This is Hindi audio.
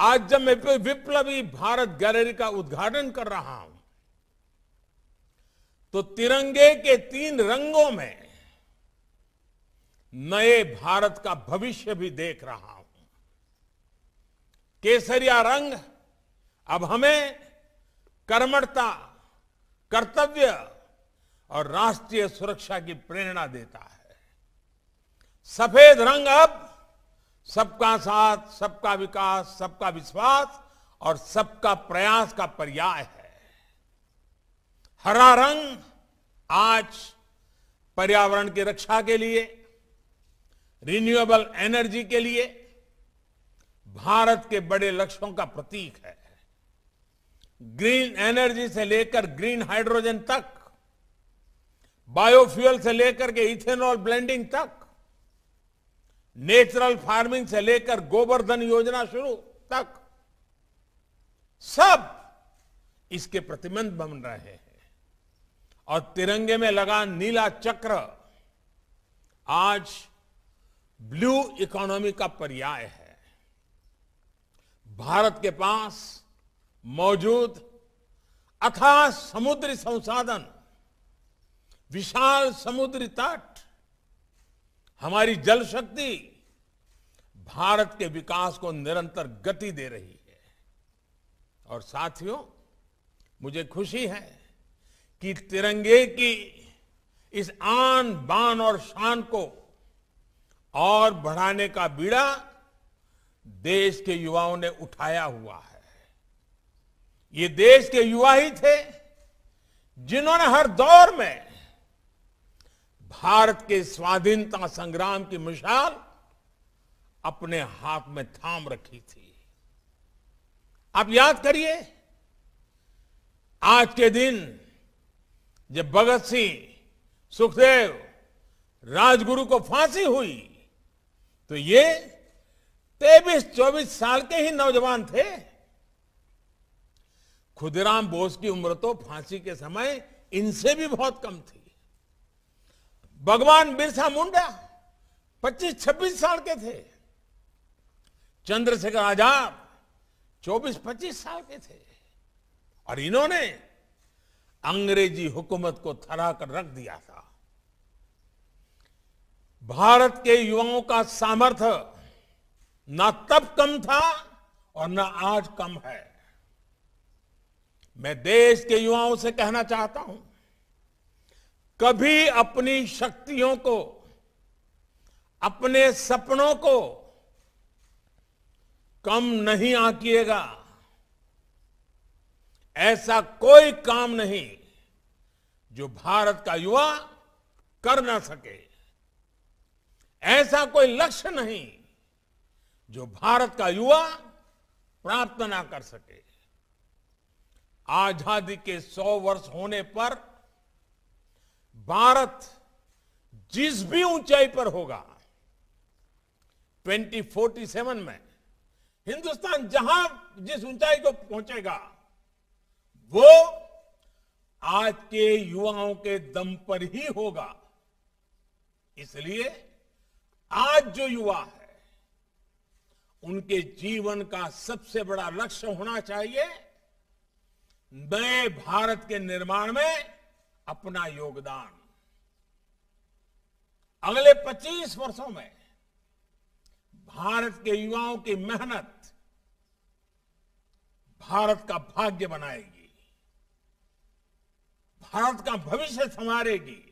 आज जब मैं विप्लवी भारत गैलरी का उद्घाटन कर रहा हूं तो तिरंगे के तीन रंगों में नए भारत का भविष्य भी देख रहा हूं केसरिया रंग अब हमें कर्मठता कर्तव्य और राष्ट्रीय सुरक्षा की प्रेरणा देता है सफेद रंग अब सबका साथ सबका विकास सबका विश्वास और सबका प्रयास का पर्याय है हरा रंग आज पर्यावरण की रक्षा के लिए रिन्यूएबल एनर्जी के लिए भारत के बड़े लक्ष्यों का प्रतीक है ग्रीन एनर्जी से लेकर ग्रीन हाइड्रोजन तक बायोफ्यूल से लेकर के इथेनॉल ब्लेंडिंग तक नेचुरल फार्मिंग से लेकर गोवर्धन योजना शुरू तक सब इसके प्रतिबंध बन रहे हैं और तिरंगे में लगा नीला चक्र आज ब्लू इकोनॉमी का पर्याय है भारत के पास मौजूद अथा समुद्री संसाधन विशाल समुद्री तट हमारी जल शक्ति भारत के विकास को निरंतर गति दे रही है और साथियों मुझे खुशी है कि तिरंगे की इस आन बान और शान को और बढ़ाने का बीड़ा देश के युवाओं ने उठाया हुआ है ये देश के युवा ही थे जिन्होंने हर दौर में भारत के स्वाधीनता संग्राम की मिसाल अपने हाथ में थाम रखी थी आप याद करिए आज के दिन जब भगत सिंह सुखदेव राजगुरु को फांसी हुई तो ये तेईस चौबीस साल के ही नौजवान थे खुदराम बोस की उम्र तो फांसी के समय इनसे भी बहुत कम थी भगवान बिरसा मुंडा 25-26 साल के थे चंद्रशेखर आजाद 24-25 साल के थे और इन्होंने अंग्रेजी हुकूमत को थरा कर रख दिया था भारत के युवाओं का सामर्थ्य ना तब कम था और ना आज कम है मैं देश के युवाओं से कहना चाहता हूं कभी अपनी शक्तियों को अपने सपनों को कम नहीं आंकीेगा ऐसा कोई काम नहीं जो भारत का युवा कर ना सके ऐसा कोई लक्ष्य नहीं जो भारत का युवा प्राप्त ना कर सके आजादी के सौ वर्ष होने पर भारत जिस भी ऊंचाई पर होगा 2047 में हिंदुस्तान जहां जिस ऊंचाई को पहुंचेगा वो आज के युवाओं के दम पर ही होगा इसलिए आज जो युवा है उनके जीवन का सबसे बड़ा लक्ष्य होना चाहिए नए भारत के निर्माण में अपना योगदान अगले 25 वर्षों में भारत के युवाओं की मेहनत भारत का भाग्य बनाएगी भारत का भविष्य संवारेगी